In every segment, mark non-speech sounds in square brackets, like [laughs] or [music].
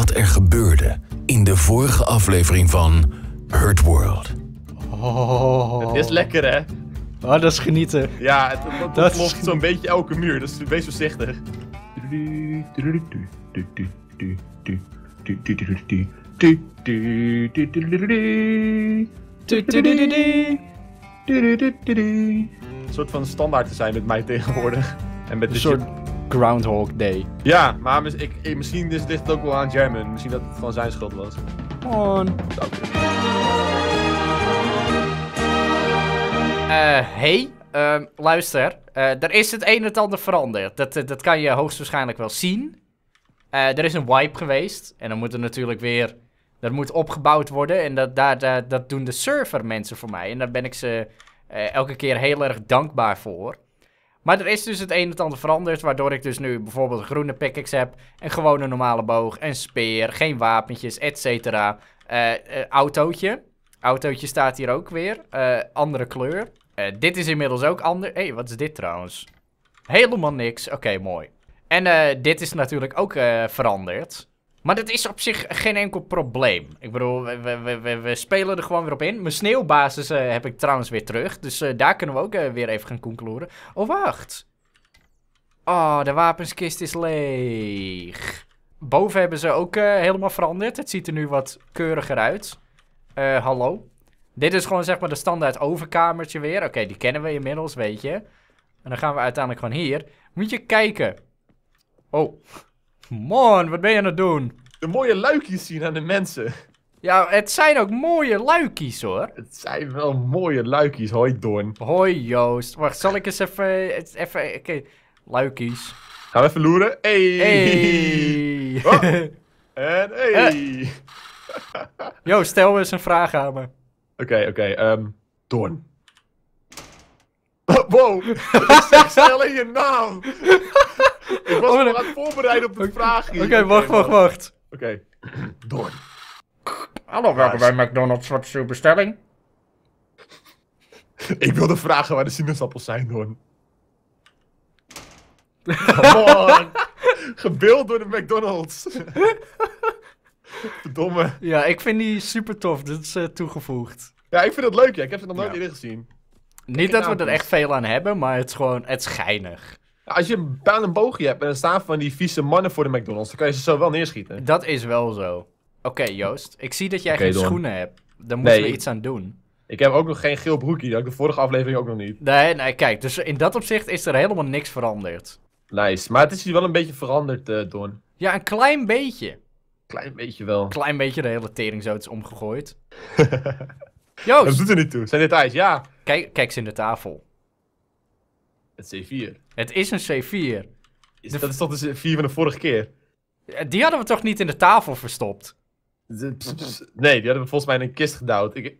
wat er gebeurde in de vorige aflevering van Hurt World. Oh. Het is lekker, hè? Oh, dat is genieten. Ja, het, het, zo'n beetje elke muur, dus wees voorzichtig. Een soort van standaard te zijn met mij tegenwoordig. En met de soort... Groundhog Day. Ja, maar ik, misschien is, ligt ook wel aan German. Misschien dat het van zijn schuld was. On. Eh, hey, ehm, luister. Uh, er is het een en ander veranderd. Dat, eh, dat kan je hoogstwaarschijnlijk wel zien. er is een wipe geweest. En dan moet er natuurlijk weer... Dat moet opgebouwd worden. En dat, daar, dat, doen de server mensen voor mij. En daar ben ik ze elke keer heel erg dankbaar voor. Maar er is dus het een en het ander veranderd, waardoor ik dus nu bijvoorbeeld een groene pickaxe heb, een gewone normale boog, en speer, geen wapentjes, etc. Uh, eh, eh, autootje. Autootje staat hier ook weer. Eh, andere kleur. dit is inmiddels ook ander. Hé, hey, wat is dit trouwens? Helemaal niks. Oké, mooi. En dit is natuurlijk ook veranderd. Maar dat is op zich geen enkel probleem. Ik bedoel, we, we, we, we spelen er gewoon weer op in. Mijn sneeuwbasis eh, heb ik trouwens weer terug. Dus eh, daar kunnen we ook eh, weer even gaan concluren. Oh, wacht. Oh, de wapenskist is leeg. Boven hebben ze ook helemaal veranderd. Het ziet er nu wat keuriger uit. hallo. Dit is gewoon zeg maar de standaard overkamertje weer. Oké, die kennen we inmiddels, weet je. En dan gaan we uiteindelijk gewoon hier. Moet je kijken. Oh. Man, wat ben je aan het doen? De mooie luikjes zien aan de mensen. Ja, het zijn ook mooie luikjes hoor. Het zijn wel mooie luikjes, hoi Don. Hoi Joost. Wacht, zal ik eens even... even Oké, luikjes. Gaan we even loeren? Hey! [laughs] en hey! Yo, eh. Joost, stel eens een vraag aan me. Oké, oké. Okay, um, ehm, Don. [laughs] wow, ik zeg je naam! [laughs] Ik was oh, me aan voorbereiden op de okay. vraag Oké, wacht, wacht, wacht. Oké. Door. Hallo, welkom bij McDonald's. Wat is uw bestelling? [laughs] Ik wilde vragen waar de sinaasappels zijn, hoor. [laughs] Come Gebeeld door de McDonald's. [laughs] domme. Ja, ik vind die super tof. Dit is eh, toegevoegd. Ja, ik vind het leuk. Ja. Ik heb ze nog nooit eerder gezien. Niet dat we er echt veel aan hebben, maar het is gewoon... Het is geinig. Als je een boogje hebt en er staan van die vieze mannen voor de McDonald's, dan kan je ze zo wel neerschieten. Dat is wel zo. Oké, Joost. Ik zie dat jij geen schoenen hebt. Daar moeten we iets aan doen. Ik heb ook nog geen geel broekje. Dat ik de vorige aflevering ook nog niet. Nee, nee, kijk. Dus in dat opzicht is er helemaal niks veranderd. Nice. Maar het is hier wel een beetje veranderd, eh, Don. Ja, een klein beetje. Klein beetje wel. Klein beetje de hele teringzoot is omgegooid. [laughs] Joost. Dat doet er niet toe. Zijn dit thuis? ja. Kijk, kijk in de tafel. Het C4. Het is een C4. Is, Dat is toch de C4 van de vorige keer? Eh, die hadden we toch niet in de tafel verstopt? nee, die hadden we volgens mij in een kist gedouwd. is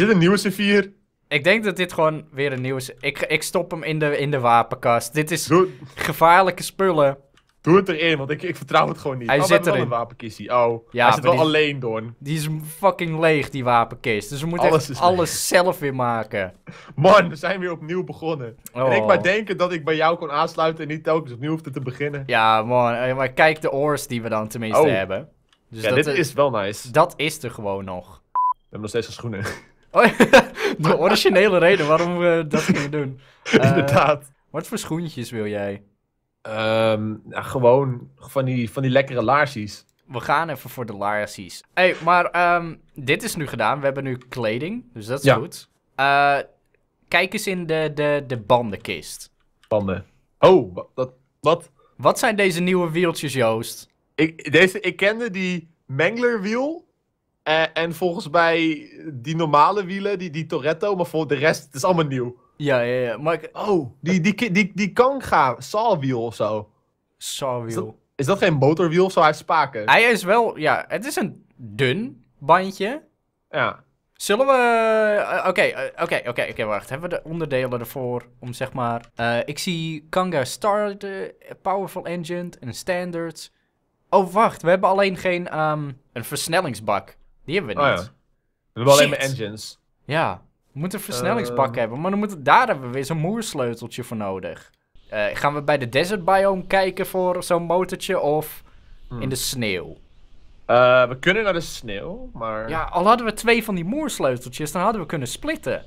dit een nieuwe C4? Ik denk dat dit gewoon weer een nieuwe... Ik, ik stop hem in de, in de wapenkast. Dit is gevaarlijke spullen. Doe het erin, want ik, ik vertrouw het gewoon niet. Hij oh, zit erin. wapenkistie. Oh, ja, hij zit wel alleen, door. Die is fucking leeg, die wapenkist. Dus we moeten alles, alles zelf weer maken. [laughs] Man, we zijn weer opnieuw begonnen. En ik oh. maar denken dat ik bij jou kon aansluiten en niet telkens opnieuw hoefde te beginnen. Ja, man. Eh, maar kijk de oors die we dan tenminste oh. hebben. Dus ja, dat dit is wel nice. Dat is er gewoon nog. We hebben nog steeds geen schoenen. [laughs] Oh, de originele reden waarom we dat gingen doen. [laughs] Inderdaad. Eh, wat voor schoentjes wil jij? Ehm, nou, gewoon van die, van die lekkere laarsies. We gaan even voor de laarsies. hey, maar ehm, dit is nu gedaan. We hebben nu kleding, dus dat is goed. Eh, kijk eens in de, de, de bandenkist. Banden. Oh, wat, wat? Wat zijn deze nieuwe wieltjes, Joost? Ik, deze, ik kende die menglerwiel. wiel eh, en volgens mij die normale wielen, die, die Toretto. Maar voor de rest, het is allemaal nieuw. Ja, ja, ja. Maar Oh, die, die, die, die, Kanga sawwiel of zo. Sawwheel. Is, dat, geen motorwiel of zo? Hij spaken. Hij is wel, ja, het is een dun bandje. Ja. Zullen we... Eh, oké, eh, oké, oké, oké, wacht. Hebben we de onderdelen ervoor om, zeg maar... Eh, ik zie Kanga Start, Powerful Engine en Standards. Oh, wacht. We hebben alleen geen... Ehm, een versnellingsbak. Die hebben we niet. Oh, ja. We hebben alleen maar engines. Ja. We moeten een versnellingsbak ehm. hebben, maar dan moet, daar hebben we weer zo'n moersleuteltje voor nodig. Eh, gaan we bij de desert biome kijken voor zo'n motortje of hmm. in de sneeuw? Eh, we kunnen naar de sneeuw, maar... Ja, al hadden we twee van die moersleuteltjes, dan hadden we kunnen splitten.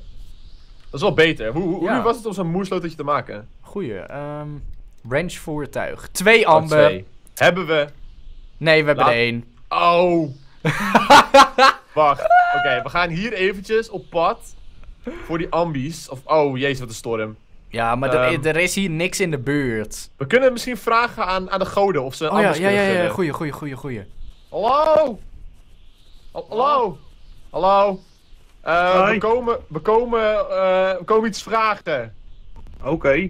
Dat is wel beter. Hoe, hoe, was het om zo'n moersleuteltje te maken? Goeie. Um, voertuig. Twee oh, amber. Twee. Hebben we? Nee, we hebben er één. Oh. [laughs] Wacht. Oké, we gaan hier eventjes op pad voor die ambies. Of, oh, jezus, wat een storm. Ja, maar ehm. er, is hier niks in de buurt. We kunnen misschien vragen aan, aan de goden of ze oh, ambies ja, ja, ja, ja, goeie, goeie, goeie, goeie. Hallo? Hallo? Hallo? Eh, we komen, we komen, eh, komen iets vragen. Oké.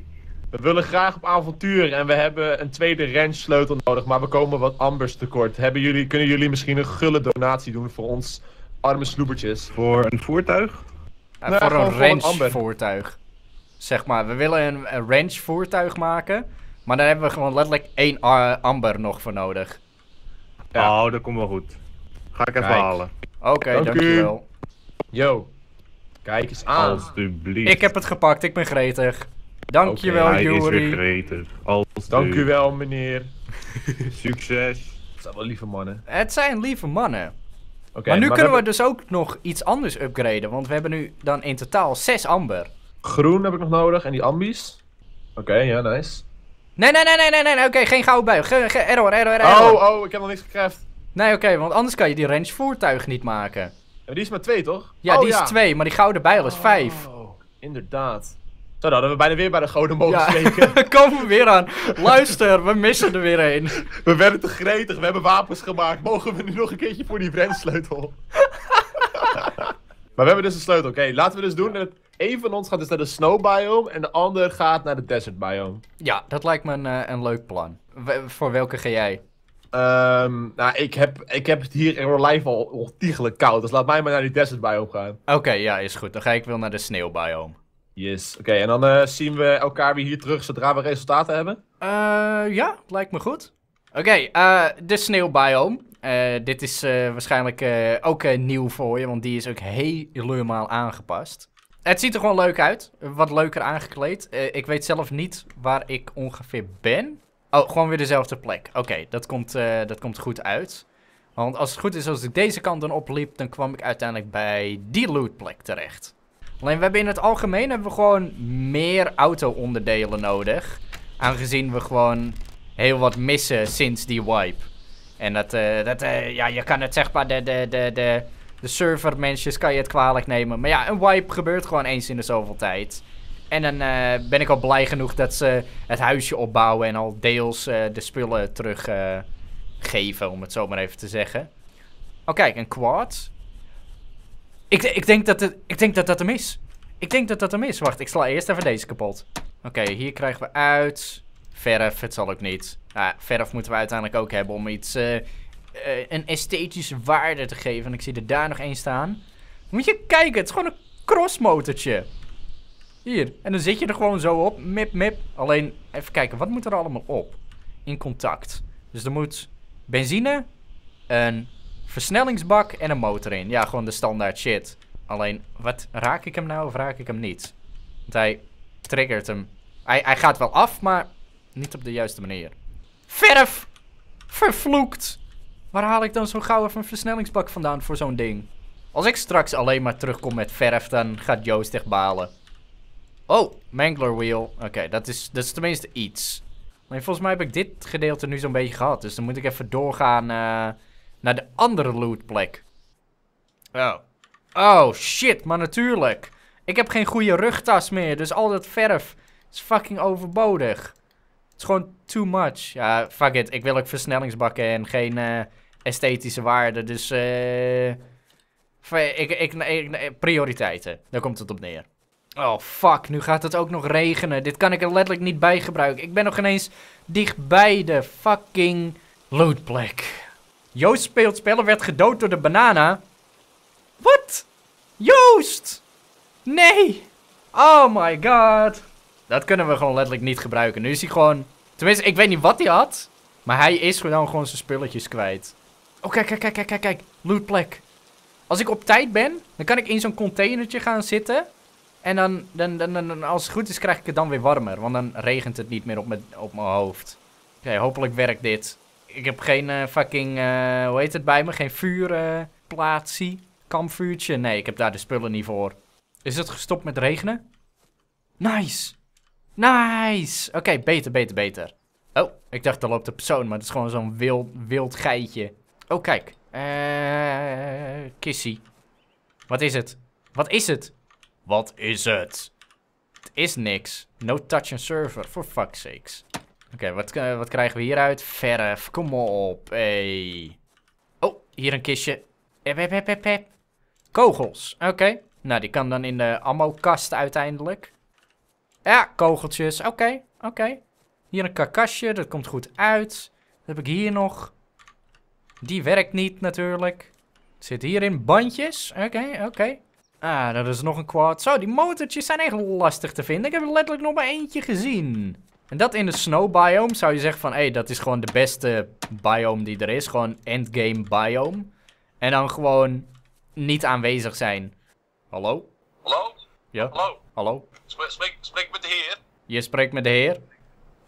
We willen graag op avontuur en we hebben een tweede ranch sleutel nodig, maar we komen wat ambers tekort. Hebben jullie, kunnen jullie misschien een gulle donatie doen voor ons arme sloebertjes? Voor een voertuig? Nou, voor een range voertuig. Zeg maar, we willen een, een ranch voertuig maken. Maar daar hebben we gewoon letterlijk één eh, amber nog voor nodig. Oh, dat komt wel goed. Ga ik even halen. Oké, Dank dankjewel. Yo. Kijk eens aan. Alsjeblieft. Ik heb het gepakt, ik ben gretig. Dankjewel, okay, Hij Jury. is gretig. Alsjeblieft. Dank u wel, meneer. [laughs] Succes. Het zijn wel lieve mannen. Het zijn lieve mannen maar nu kunnen we, dus ook nog iets anders upgraden. Want we hebben nu dan in totaal 6 amber. Groen heb ik nog nodig en die ambies. Oké, ja, nice. Nee, nee, nee, nee, nee, nee. Oké, geen gouden bij. Ge error, error, error. Oh, oh, ik heb nog niks gecraft. Nee, oké, want anders kan je die range voertuig niet maken. die is maar 2, toch? Ja, oh, die is 2, maar die gouden bijl is 5. Oh, vijf. inderdaad zo nou, Dan hadden we bijna weer bij de goden mogen ja. steken. [laughs] Komen we weer aan. Luister, we missen er weer een. We werden te gretig, we hebben wapens gemaakt. Mogen we nu nog een keertje voor die brandsleutel? [laughs] maar we hebben dus een sleutel. Oké, laten we dus doen. Dat Eén van ons gaat dus naar de snow biome en de ander gaat naar de desert biome. Ja, dat lijkt me een, eh, een leuk plan. voor welke ga jij? Ehm, nou, ik heb, ik heb het hier in real life al ontiegelijk koud, dus laat mij maar naar die desert biome gaan. Oké, ja, is goed. Dan ga ik wel naar de biome. Yes, oké. en dan eh, zien we elkaar weer hier terug zodra we resultaten hebben? Eh, ja, lijkt me goed. Oké, eh, de sneeuwbiome. dit is waarschijnlijk ook nieuw voor je, want die is ook helemaal aangepast. Het ziet er gewoon leuk uit. Wat leuker aangekleed. ik weet zelf niet waar ik ongeveer ben. Oh, gewoon weer dezelfde plek. Oké, dat, komt, dat komt goed uit. Want als het goed is, als ik deze kant dan opliep, dan kwam ik uiteindelijk bij die lootplek terecht. Alleen we hebben in het algemeen hebben we gewoon meer auto-onderdelen nodig. Aangezien we gewoon heel wat missen sinds die wipe. En dat, eh, dat eh, ja, je kan het zeg maar, de, de, de, de, de servermensjes kan je het kwalijk nemen. Maar ja, een wipe gebeurt gewoon eens in de zoveel tijd. En dan eh, ben ik al blij genoeg dat ze het huisje opbouwen en al deels de spullen teruggeven, om het zo maar even te zeggen. Oh kijk, een quad. Ik, ik, denk dat het, ik denk dat dat hem is. Ik denk dat dat hem is. Wacht, ik sla eerst even deze kapot. Oké, hier krijgen we uit. Verf, het zal ook niet. Nou, verf moeten we uiteindelijk ook hebben om iets... Eh, eh, een esthetische waarde te geven. En ik zie er daar nog één staan. Moet je kijken, het is gewoon een crossmotortje. Hier, en dan zit je er gewoon zo op. Mip, mip. Alleen, even kijken, wat moet er allemaal op? In contact. Dus er moet benzine, en Versnellingsbak en een motor in. Ja, gewoon de standaard shit. Alleen, wat raak ik hem nou of raak ik hem niet? Want hij triggert hem. Hij, hij gaat wel af, maar niet op de juiste manier. Verf! Vervloekt! Waar haal ik dan zo gauw even een versnellingsbak vandaan voor zo'n ding? Als ik straks alleen maar terugkom met verf, dan gaat Joost echt balen. Oh, mangler wheel. Oké, dat, is, dat is tenminste iets. volgens mij heb ik dit gedeelte nu zo'n beetje gehad. Dus dan moet ik even doorgaan... Eh, naar de andere lootplek. Oh. Oh, shit, maar natuurlijk. Ik heb geen goede rugtas meer, dus al dat verf is fucking overbodig. Het is gewoon too much. Ja, fuck it. Ik wil ook versnellingsbakken en geen eh, esthetische waarde, dus... Eh, ik, ik, ik, prioriteiten. Daar komt het op neer. Oh, fuck. Nu gaat het ook nog regenen. Dit kan ik er letterlijk niet bij gebruiken. Ik ben nog ineens bij de fucking lootplek. Joost speelt speler werd gedood door de banana. Wat? Joost! Nee! Oh my god. Dat kunnen we gewoon letterlijk niet gebruiken. Nu is hij gewoon... Tenminste, ik weet niet wat hij had. Maar hij is gewoon gewoon zijn spulletjes kwijt. Oh, kijk, kijk, kijk, kijk, kijk. Lootplek. Als ik op tijd ben, dan kan ik in zo'n containertje gaan zitten. En dan, dan, dan, dan, als het goed is, krijg ik het dan weer warmer. Want dan regent het niet meer op mijn, op mijn hoofd. Oké, hopelijk werkt dit ik heb geen eh, fucking, eh, hoe heet het bij me? Geen vuurplaatsie, eh, kampvuurtje. Nee, ik heb daar de spullen niet voor. Is het gestopt met regenen? Nice. Nice. Oké, beter, beter, beter. Oh, ik dacht er loopt een persoon, maar het is gewoon zo'n wild, wild geitje. Oh, kijk. Kissy. Wat is het? Wat is het? Wat is het? Het is niks. No touch and server, for fuck's sakes. Oké, wat, eh, wat krijgen we hieruit? Verf, kom op. Hey. Oh, hier een kistje. Ep, ep, ep, ep, Kogels, oké. Nou, die kan dan in de ammo-kast uiteindelijk. Ja, kogeltjes, oké, oké. Hier een karkasje, dat komt goed uit. Wat heb ik hier nog? Die werkt niet natuurlijk. Zit hier in bandjes? Oké, oké. Ah, dat is nog een quad. Zo, die motortjes zijn echt lastig te vinden. Ik heb er letterlijk nog maar eentje gezien. En dat in de snow biome zou je zeggen van... Hé, hey, dat is gewoon de beste biome die er is. Gewoon endgame biome. En dan gewoon niet aanwezig zijn. Hallo? Hallo? Ja? Hallo? Hallo? Spreek, met de heer? Je spreekt met de heer?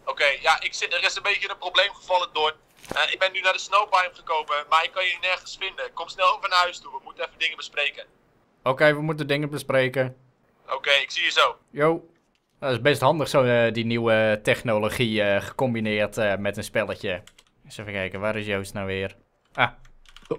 Oké, ja, ik zit, er is een beetje een probleem gevallen door... Eh, ik ben nu naar de snow biome gekomen, maar ik kan je nergens vinden. Kom snel over naar huis toe, we moeten even dingen bespreken. Oké, we moeten dingen bespreken. Oké, ik zie je zo. Yo. Dat is best handig, zo eh, die nieuwe technologie eh, gecombineerd eh, met een spelletje. Eens even kijken, waar is Joost nou weer? Ah. Oh.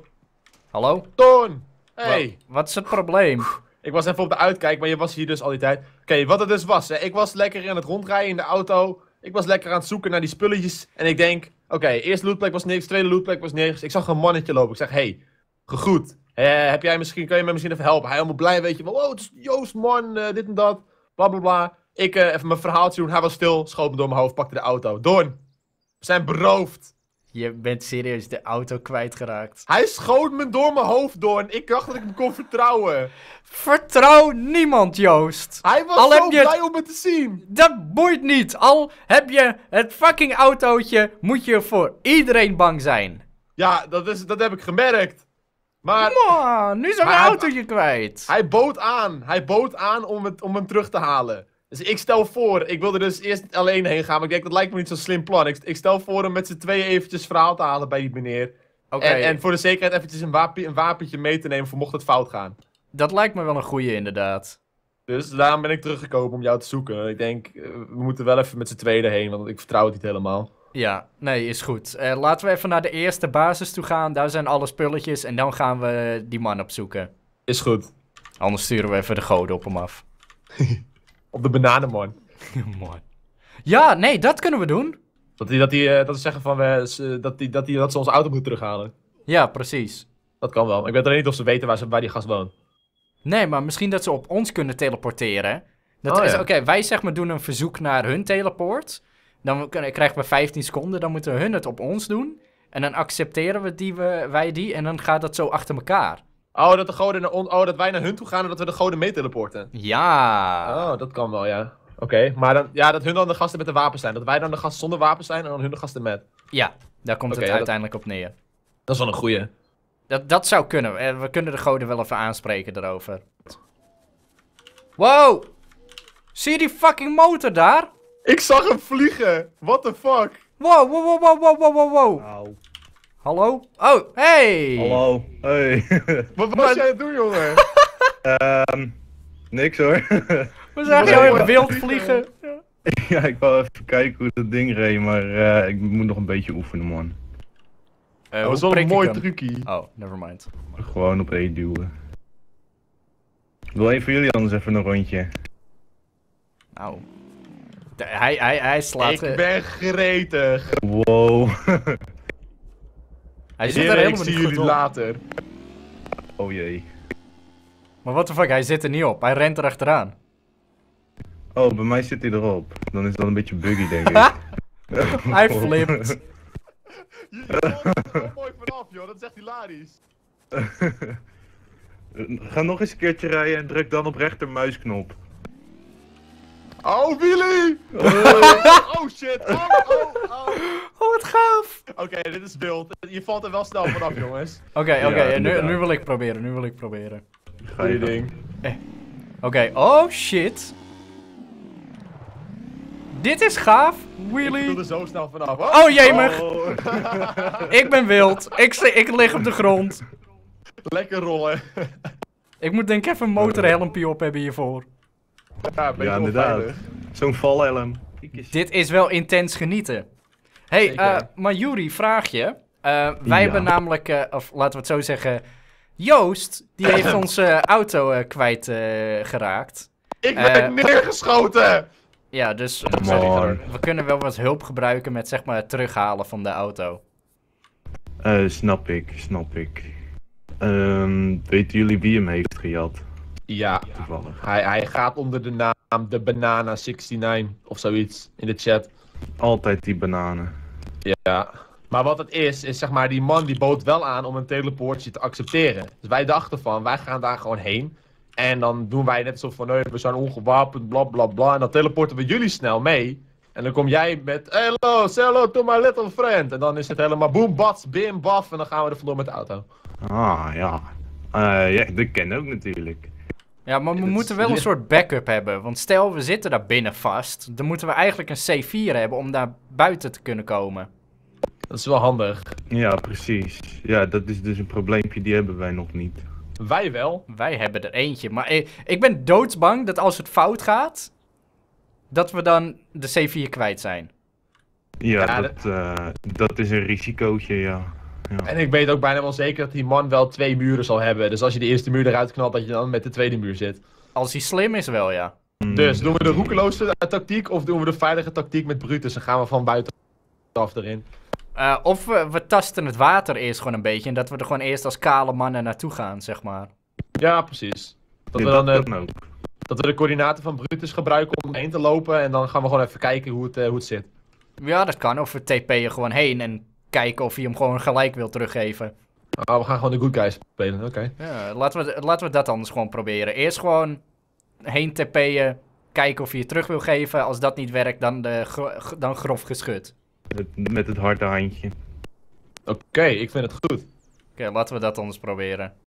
Hallo? Toon! Hey! Wat, is het probleem? Ik was even op de uitkijk, maar je was hier dus al die tijd. Oké, wat het dus was. Hè? Ik was lekker aan het rondrijden in de auto. Ik was lekker aan het zoeken naar die spulletjes. En ik denk, oké, eerste lootplek was niks, tweede lootplek was niks. Ik zag een mannetje lopen. Ik zeg, hey, gegroet. heb jij misschien, kun je me misschien even helpen? Hij helemaal blij, weet je. Wel, oh, het is Joost, man, dit en dat. Bla, bla, bla. Ik eh, even mijn verhaaltje doen. Hij was stil, schoot me door mijn hoofd, pakte de auto. Doorn, we zijn beroofd. Je bent serieus de auto kwijtgeraakt. Hij schoot me door mijn hoofd door ik dacht dat ik hem kon vertrouwen. Vertrouw niemand, Joost. Hij was Al zo blij om me te zien. Dat boeit niet. Al heb je het fucking autootje, moet je voor iedereen bang zijn. Ja, dat, is, dat heb ik gemerkt. Maar... nu zijn we autootje kwijt. Hij bood aan. Hij bood aan om, het, om hem terug te halen. Dus ik stel voor, ik wilde dus eerst alleen heen gaan, maar ik denk dat lijkt me niet zo'n slim plan. Ik, ik, stel voor om met z'n tweeën eventjes verhaal te halen bij die meneer. Oké. En, voor de zekerheid eventjes een, wapie, een wapentje mee te nemen voor mocht het fout gaan. Dat lijkt me wel een goeie inderdaad. Dus daarom ben ik teruggekomen om jou te zoeken. Ik denk, eh, we moeten wel even met z'n tweeën heen, want ik vertrouw het niet helemaal. Ja, nee, is goed. Eh, laten we even naar de eerste basis toe gaan. Daar zijn alle spulletjes en dan gaan we die man opzoeken. Is goed. Anders sturen we even de goden op hem af. [laughs] Op de bananenmon. [laughs] Mooi. Ja, nee, dat kunnen we doen. Dat die, dat die, eh, dat ze zeggen van, we, dat, die, dat, die, dat ze onze auto moeten terughalen. Ja, precies. Dat kan wel. Ik weet alleen niet of ze weten waar, ze, waar die gast woont. Nee, maar misschien dat ze op ons kunnen teleporteren. Dat oh, is, Oké, wij zeg maar doen een verzoek naar hun teleport. Dan kunnen, krijgen we 15 seconden, dan moeten hun het op ons doen. En dan accepteren we die, we, wij die en dan gaat dat zo achter elkaar. Oh, dat de goden Oh, dat wij naar hun toe gaan en dat we de goden meeteleporten. Ja. Oh, dat kan wel, ja. Oké, maar dan, ja, dat hun dan de gasten met de wapens zijn. Dat wij dan de gasten zonder wapens zijn en dan hun de gasten met. Ja, daar komt het uiteindelijk op neer. Dat is wel een goeie. Dat, dat zou kunnen. Eh, we kunnen de goden wel even aanspreken daarover. Wow! Zie je die fucking motor daar? Ik zag hem vliegen! What the fuck? Wow, wow, wow, wow, wow, wow, wow. wow. Hallo? Oh, hey! Hallo. Hey. [laughs] Wat was jij aan het doen, jongen? [laughs] Ehm, niks hoor. [laughs] We zijn jou wild vliegen. ja, ik wou even kijken hoe dat ding reed, maar eh, ik moet nog een beetje oefenen, man. Uh, was wel een mooi trucje. Oh, nevermind. Gewoon op één duwen. Wil een van jullie anders even een rondje? Nou. hij, hij, hij slaat... Ik eh, ben gretig. Wow. Hij zit er helemaal ik zie niet jullie op. later. Oh jee. Maar wat de fuck, hij zit er niet op. Hij rent er achteraan. Oh, bij mij zit hij erop. Dan is dat een beetje buggy, denk ik. [laughs] hij flipt. [laughs] Jullie er mooi vanaf, joh. Dat is echt hilarisch. [laughs] Ga nog eens een keertje rijden en druk dan op rechtermuisknop. Oh, Willy! Oh. oh, shit! Oh, oh, oh, oh. wat gaaf! Oké, dit is wild. Je valt er wel snel vanaf, jongens. Oké, oké, nu, nu, wil ik proberen, nu wil ik proberen. Ga je ding. Eh. Oké, oh shit. Dit is gaaf, Willy. Ik er zo snel vanaf. Oh, oh jemig. Oh. [laughs] ik ben wild. Ik, ik lig op de grond. Lekker rollen. ik moet denk ik even een motorhelmpje op hebben hiervoor. Ja, inderdaad. Zo'n valhelm. Dit is wel intens genieten. hey, eh, maar Juri, vraag je. Eh, wij hebben namelijk, eh, of laten we het zo zeggen, Joost, die heeft [laughs] onze auto kwijtgeraakt. Ik ben neergeschoten! Ja, dus we kunnen wel wat hulp gebruiken met zeg maar het terughalen van de auto. snap ik, snap ik. Um, weten jullie wie hem heeft gejat? Ja, Hij, hij gaat onder de naam de Banana 69 of zoiets in de chat. Altijd die bananen. Ja. Maar wat het is, is zeg maar, die man die bood wel aan om een teleportje te accepteren. Dus wij dachten van, wij gaan daar gewoon heen. En dan doen wij net alsof van, we zijn ongewapend, bla bla bla. En dan teleporten we jullie snel mee. En dan kom jij met, hello, say hello to my little friend. En dan is het helemaal boom, bats, bim, baf. En dan gaan we er vandoor met de auto. Ah, ja. Uh, ja, dat ken ik ook natuurlijk. Ja, maar we moeten wel [laughs] een soort backup hebben. Want stel, we zitten daar binnen vast. Dan moeten we eigenlijk een C4 hebben om daar buiten te kunnen komen. Dat is wel handig. Ja, precies. Ja, dat is dus een probleempje. Die hebben wij nog niet. Wij wel. Wij hebben er eentje. Maar eh, ik, ben doodsbang dat als het fout gaat... dat we dan de C4 kwijt zijn. Ja, dat, eh, dat is een risicootje, ja. En ik weet ook bijna wel zeker dat die man wel twee muren zal hebben. Dus als je de eerste muur eruit knalt, dat je dan met de tweede muur zit. Als hij slim is wel, ja. Hmm. Dus doen we de roekeloze tactiek of doen we de veilige tactiek met Brutus Dan gaan we van buitenaf erin? Eh, of we, tasten het water eerst gewoon een beetje en dat we er gewoon eerst als kale mannen naartoe gaan, zeg maar. Ja, precies. Dat we dan uh, dat we de coördinaten van Brutus gebruiken om heen te lopen en dan gaan we gewoon even kijken hoe het, eh, hoe het zit. Ja, dat kan. Of we TP'en gewoon heen en kijken of hij hem gewoon gelijk wil teruggeven. Oh, we gaan gewoon de good guys spelen, oké. Ja, laten we, laten we dat anders gewoon proberen. Eerst gewoon heen tp'en, kijken of hij het terug wil geven. Als dat niet werkt, dan, de, dan grof geschud. Met, met het harde handje. Oké, ik vind het goed. Oké, laten we dat anders proberen.